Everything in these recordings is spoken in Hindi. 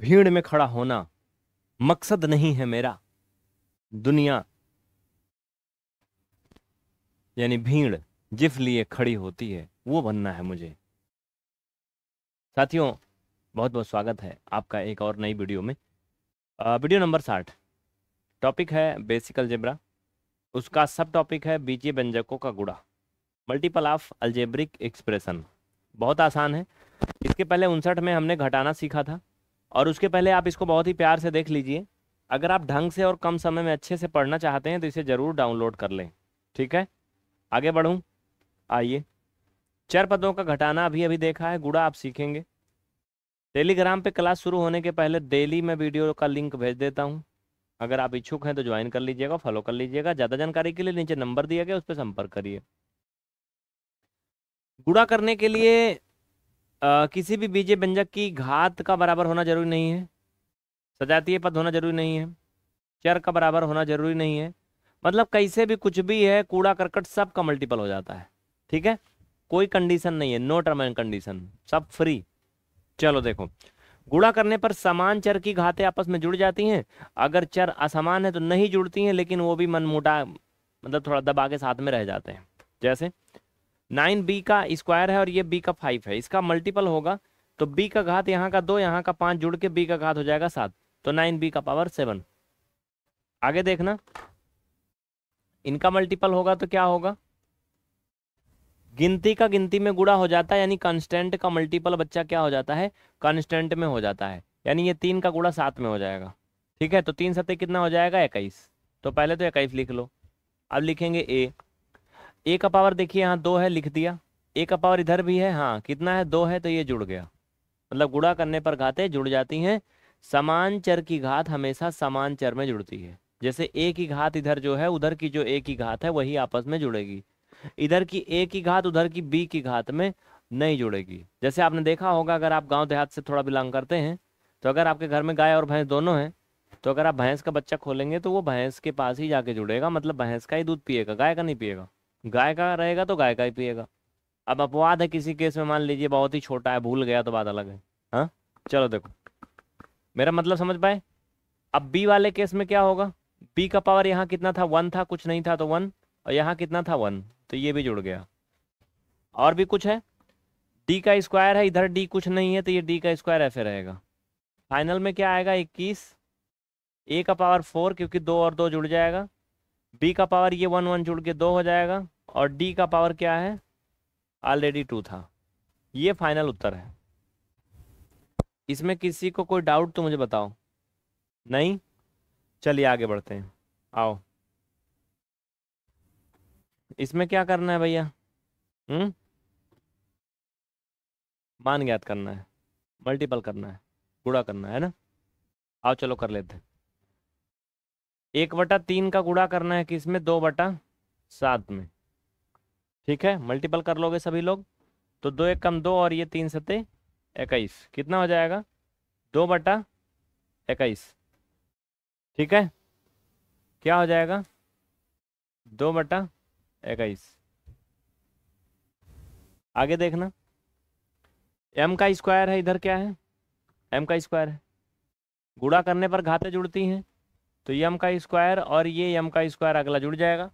भीड़ में खड़ा होना मकसद नहीं है मेरा दुनिया यानी भीड़ जिस लिए खड़ी होती है वो बनना है मुझे साथियों बहुत बहुत स्वागत है आपका एक और नई वीडियो में आ, वीडियो नंबर साठ टॉपिक है बेसिक अलजेब्रा उसका सब टॉपिक है बीजीय व्यंजकों का गुड़ा मल्टीपल ऑफ अल्जेब्रिक एक्सप्रेशन बहुत आसान है इसके पहले उनसठ में हमने घटाना सीखा था और उसके पहले आप इसको बहुत ही प्यार से देख लीजिए अगर आप ढंग से और कम समय में अच्छे से पढ़ना चाहते हैं तो इसे ज़रूर डाउनलोड कर लें ठीक है आगे बढ़ूँ आइए चर पदों का घटाना अभी अभी देखा है गुड़ा आप सीखेंगे टेलीग्राम पे क्लास शुरू होने के पहले डेली मैं वीडियो का लिंक भेज देता हूँ अगर आप इच्छुक हैं तो ज्वाइन कर लीजिएगा फॉलो कर लीजिएगा ज़्यादा जानकारी के लिए नीचे नंबर दिया गया उस पर संपर्क करिए गुड़ा करने के लिए आ, किसी भी बीजे व्यंजक की घात का बराबर होना जरूरी नहीं है सजातीय पद होना जरूरी नहीं है चर का बराबर होना जरूरी नहीं है मतलब कैसे भी कुछ भी है कूड़ा करकट सब का मल्टीपल हो जाता है ठीक है कोई कंडीशन नहीं है नो टर्म एंड कंडीशन सब फ्री चलो देखो गुड़ा करने पर समान चर की घातें आपस में जुड़ जाती हैं अगर चर असमान है तो नहीं जुड़ती हैं लेकिन वो भी मनमुटा मतलब थोड़ा दबा के साथ में रह जाते हैं जैसे नाइन बी का स्क्वायर है और ये बी का फाइव है इसका मल्टीपल होगा तो बी का घात यहाँ का दो यहाँ का पांच जुड़ के बी का घात हो जाएगा सात तो नाइन बी का पावर सेवन आगे देखना इनका मल्टीपल होगा तो क्या होगा गिनती का गिनती में गुड़ा हो जाता है यानी कांस्टेंट का मल्टीपल बच्चा क्या हो जाता है कांस्टेंट में हो जाता है यानी ये तीन का गुड़ा सात में हो जाएगा ठीक है तो तीन सतह कितना हो जाएगा इक्कीस तो पहले तो इक्कीस लिख लो अब लिखेंगे ए ए का पावर देखिए यहाँ दो है लिख दिया ए का पावर इधर भी है हाँ कितना है दो है तो ये जुड़ गया मतलब गुड़ा करने पर घातें जुड़ जाती हैं समान चर की घात हमेशा समान चर में जुड़ती है जैसे ए की घात इधर जो है उधर की जो ए की घात है वही आपस में जुड़ेगी इधर की ए की घात उधर की बी की घात में नहीं जुड़ेगी जैसे आपने देखा होगा अगर आप गांव देहात से थोड़ा बिलोंग करते हैं तो अगर आपके घर में गाय और भैंस दोनों हैं तो अगर आप भैंस का बच्चा खोलेंगे तो वो भैंस के पास ही जाके जुड़ेगा मतलब भैंस का ही दूध पिएगा गाय का नहीं पिएगा गाय का रहेगा तो गाय का ही पिएगा अब अपवाद है किसी केस में मान लीजिए बहुत ही छोटा है भूल गया तो बात अलग है हाँ चलो देखो मेरा मतलब समझ पाए अब बी वाले केस में क्या होगा बी का पावर यहाँ कितना था वन था कुछ नहीं था तो वन और यहाँ कितना था वन तो ये भी जुड़ गया और भी कुछ है डी का स्क्वायर है इधर डी कुछ नहीं है तो ये डी का स्क्वायर ऐसे रहेगा फाइनल में क्या आएगा इक्कीस ए का पावर फोर क्योंकि दो और दो जुड़ जाएगा बी का पावर ये वन वन जुड़ के दो हो जाएगा और डी का पावर क्या है ऑलरेडी टू था ये फाइनल उत्तर है इसमें किसी को कोई डाउट तो मुझे बताओ नहीं चलिए आगे बढ़ते हैं आओ इसमें क्या करना है भैया हम्म मान ज्ञात करना है मल्टीपल करना है गुड़ा करना है ना आओ चलो कर लेते हैं एक बटा तीन का गुड़ा करना है किसमें दो बटा सात में ठीक है मल्टीपल कर लोगे सभी लोग तो दो एक कम दो और ये तीन सते इक्कीस कितना हो जाएगा दो बटा इक्कीस ठीक है क्या हो जाएगा दो बटा इक्कीस आगे देखना एम का स्क्वायर है इधर क्या है एम का स्क्वायर है गुड़ा करने पर घातें जुड़ती हैं तो यम का स्क्वायर और ये यम का स्क्वायर अगला जुड़ जाएगा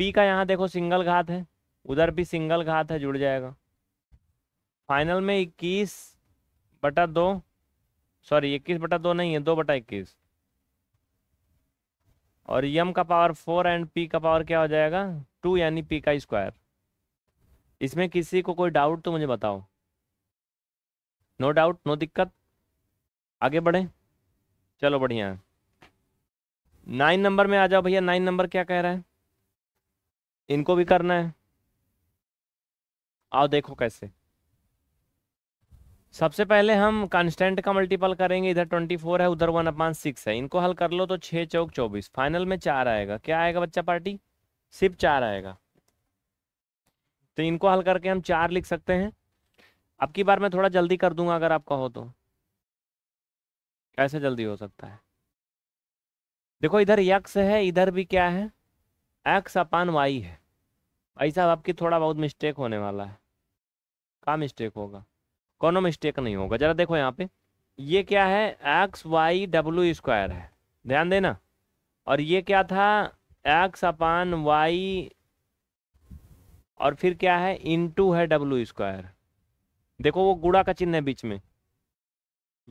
पी का यहाँ देखो सिंगल घात है उधर भी सिंगल घात है जुड़ जाएगा फाइनल में इक्कीस बटा दो सॉरी इक्कीस बटा दो नहीं है दो बटा इक्कीस और यम का पावर फोर एंड पी का पावर क्या हो जाएगा टू यानी पी का स्क्वायर इसमें किसी को कोई डाउट तो मुझे बताओ नो डाउट नो दिक्कत आगे बढ़े चलो बढ़िया नाइन नंबर में आ जाओ भैया नाइन नंबर क्या कह रहा है इनको भी करना है आओ देखो कैसे सबसे पहले हम कांस्टेंट का मल्टीपल करेंगे इधर ट्वेंटी फोर है उधर वन अपान सिक्स है इनको हल कर लो तो छः चौक चौबीस फाइनल में चार आएगा क्या आएगा बच्चा पार्टी सिर्फ चार आएगा तो इनको हल करके हम चार लिख सकते हैं अब की बार मैं थोड़ा जल्दी कर दूंगा अगर आप कहो तो कैसे जल्दी हो सकता है देखो इधर यक्स है इधर भी क्या है एक्स अपान वाई है भाई साहब आपकी थोड़ा बहुत मिस्टेक होने वाला है कहाँ मिस्टेक होगा कोनो मिस्टेक नहीं होगा जरा देखो यहाँ पे ये क्या है एक्स वाई डब्ल्यू स्क्वायर है ध्यान देना और ये क्या था एक्स अपान वाई और फिर क्या है इनटू है डब्लू स्क्वायर देखो वो गुड़ा का चिन्ह है बीच में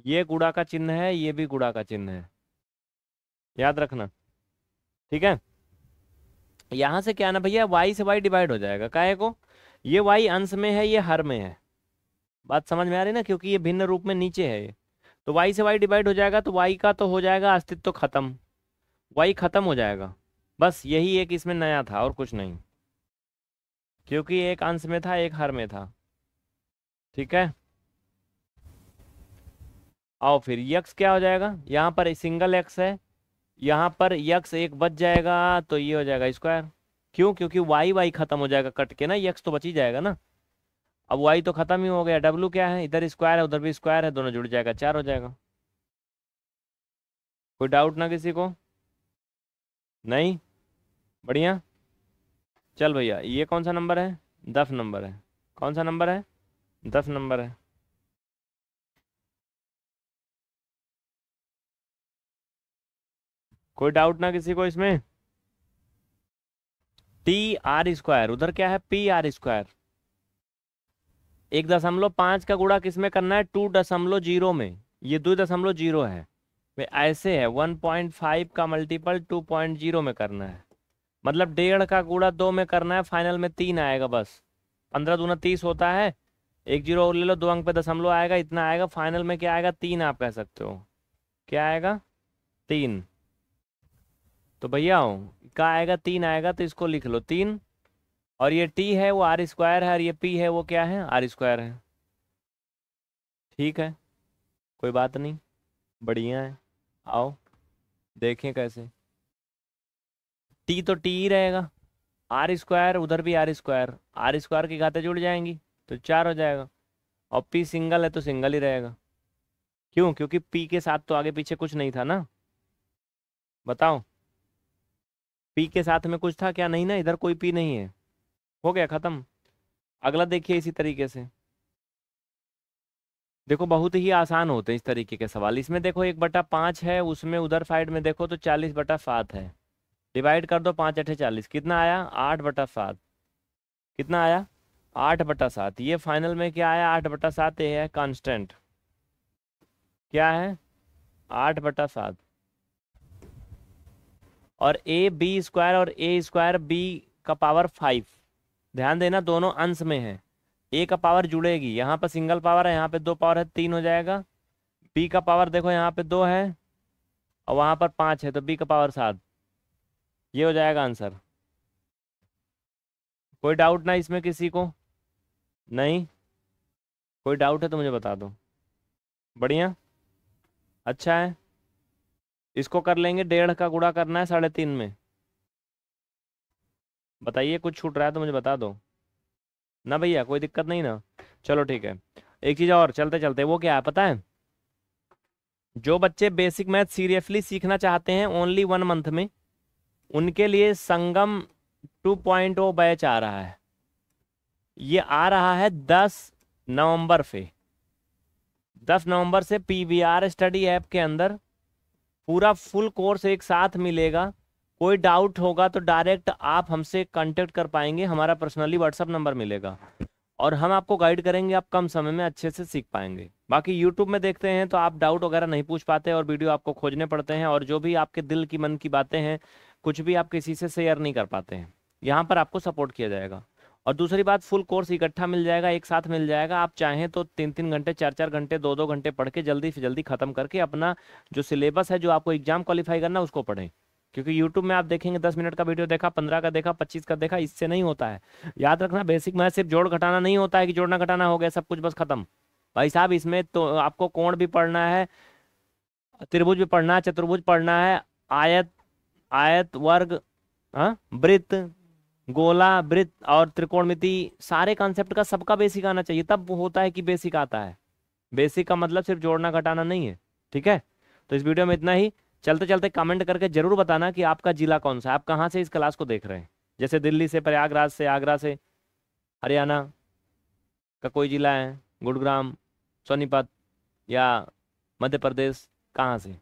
ये गुड़ा का चिन्ह है ये भी गुड़ा का चिन्ह है याद रखना ठीक है यहाँ से क्या ना भैया वाई से वाई डिवाइड हो जाएगा काहे को ये वाई अंश में है ये हर में है बात समझ में आ रही ना क्योंकि ये भिन्न रूप में नीचे है तो वाई से वाई डिवाइड हो जाएगा तो वाई का तो हो जाएगा अस्तित्व तो खत्म वाई खत्म हो जाएगा बस यही एक इसमें नया था और कुछ नहीं क्योंकि एक अंश में था एक हर में था ठीक है और फिर यक्स क्या हो जाएगा यहाँ पर सिंगल एक्स है यहाँ पर यक्स एक बच जाएगा तो ये हो जाएगा स्क्वायर क्यों क्योंकि वाई वाई खत्म हो जाएगा कट के ना यक्स तो बच ही जाएगा ना अब वाई तो खत्म ही हो गया डब्लू क्या है इधर स्क्वायर है उधर भी स्क्वायर है दोनों जुड़ जाएगा चार हो जाएगा कोई डाउट ना किसी को नहीं बढ़िया चल भैया ये कौन सा नंबर है दस नंबर है कौन सा नंबर है दस नंबर है कोई डाउट ना किसी को इसमें टी आर स्क्वायर उधर क्या है पी आर स्क्वायर एक दशमलव पांच का गुड़ा किसमें करना है टू दशमलव जीरो में ये दो दशमलव जीरो है ऐसे है वन पॉइंट फाइव का मल्टीपल टू पॉइंट जीरो में करना है मतलब डेढ़ का गुड़ा दो में करना है फाइनल में तीन आएगा बस पंद्रह दूना तीस होता है एक जीरो और ले लो दो अंक पे दशमलव आएगा इतना आएगा फाइनल में क्या आएगा तीन आप कह सकते हो क्या आएगा तीन तो भैया हूँ का आएगा तीन आएगा तो इसको लिख लो तीन और ये टी है वो आर स्क्वायर है और ये पी है वो क्या है आर स्क्वायर है ठीक है कोई बात नहीं बढ़िया है आओ देखें कैसे टी तो टी ही रहेगा आर स्क्वायर उधर भी आर स्क्वायर आर स्क्वायर की घाते जुड़ जाएंगी तो चार हो जाएगा और पी सिंगल है तो सिंगल ही रहेगा क्यों क्योंकि पी के साथ तो आगे पीछे कुछ नहीं था ना बताओ पी के साथ में कुछ था क्या नहीं ना इधर कोई पी नहीं है हो गया ख़त्म अगला देखिए इसी तरीके से देखो बहुत ही आसान होते हैं इस तरीके के सवाल इसमें देखो एक बटा पाँच है उसमें उधर साइड में देखो तो चालीस बटा सात है डिवाइड कर दो पाँच अठे चालीस कितना आया आठ बटा सात कितना आया आठ बटा सात ये फाइनल में क्या आया आठ बटा सात ये है कांस्टेंट क्या है आठ बटा सात और ए बी स्क्वायर और ए स्क्वायर बी का पावर फाइव ध्यान देना दोनों अंश में है ए का पावर जुड़ेगी यहाँ पर सिंगल पावर है यहाँ पे दो पावर है तीन हो जाएगा बी का पावर देखो यहाँ पे दो है और वहाँ पर पाँच है तो बी का पावर सात ये हो जाएगा आंसर कोई डाउट ना इसमें किसी को नहीं कोई डाउट है तो मुझे बता दो बढ़िया अच्छा है इसको कर लेंगे डेढ़ का गुड़ा करना है साढ़े तीन में बताइए कुछ छूट रहा है तो मुझे बता दो ना भैया कोई दिक्कत नहीं ना चलो ठीक है एक चीज़ और चलते चलते वो क्या है पता है जो बच्चे बेसिक मैथ सीरियसली सीखना चाहते हैं ओनली वन मंथ में उनके लिए Sangam two point O batch आ रहा है ये आ रहा है दस नवंबर से दस नवंबर से पीवीआर स्टडी ऐप के अंदर पूरा फुल कोर्स एक साथ मिलेगा कोई डाउट होगा तो डायरेक्ट आप हमसे कांटेक्ट कर पाएंगे हमारा पर्सनली व्हाट्सअप नंबर मिलेगा और हम आपको गाइड करेंगे आप कम समय में अच्छे से सीख पाएंगे बाकी यूट्यूब में देखते हैं तो आप डाउट वगैरह नहीं पूछ पाते और वीडियो आपको खोजने पड़ते हैं और जो भी आपके दिल की मन की बातें हैं कुछ भी आप किसी से शेयर नहीं कर पाते हैं यहाँ पर आपको सपोर्ट किया जाएगा और दूसरी बात फुल कोर्स इकट्ठा मिल जाएगा एक साथ मिल जाएगा आप चाहें तो तीन तीन घंटे चार चार घंटे दो दो घंटे पढ़ के जल्दी से जल्दी खत्म करके अपना जो सिलेबस है जो आपको एग्जाम क्वालिफाई करना उसको पढ़ें क्योंकि यूट्यूब में आप देखेंगे दस मिनट का वीडियो देखा पंद्रह का देखा पच्चीस का देखा इससे नहीं होता है याद रखना बेसिक मैथ सिर्फ जोड़ घटाना नहीं होता है कि जोड़ना घटाना हो गया सब कुछ बस खत्म भाई साहब इसमें तो आपको कोण भी पढ़ना है त्रिभुज भी पढ़ना है चतुर्भुज पढ़ना है आयत आयत वर्ग हाँ, वृत्त गोला वृत्त और त्रिकोणमिति सारे कॉन्सेप्ट का सबका बेसिक आना चाहिए तब होता है कि बेसिक आता है बेसिक का मतलब सिर्फ जोड़ना घटाना नहीं है ठीक है तो इस वीडियो में इतना ही चलते चलते कमेंट करके जरूर बताना कि आपका जिला कौन सा है आप कहाँ से इस क्लास को देख रहे हैं जैसे दिल्ली से प्रयागराज से आगरा से हरियाणा का कोई जिला है गुड़ग्राम सोनीपत या मध्य प्रदेश कहाँ से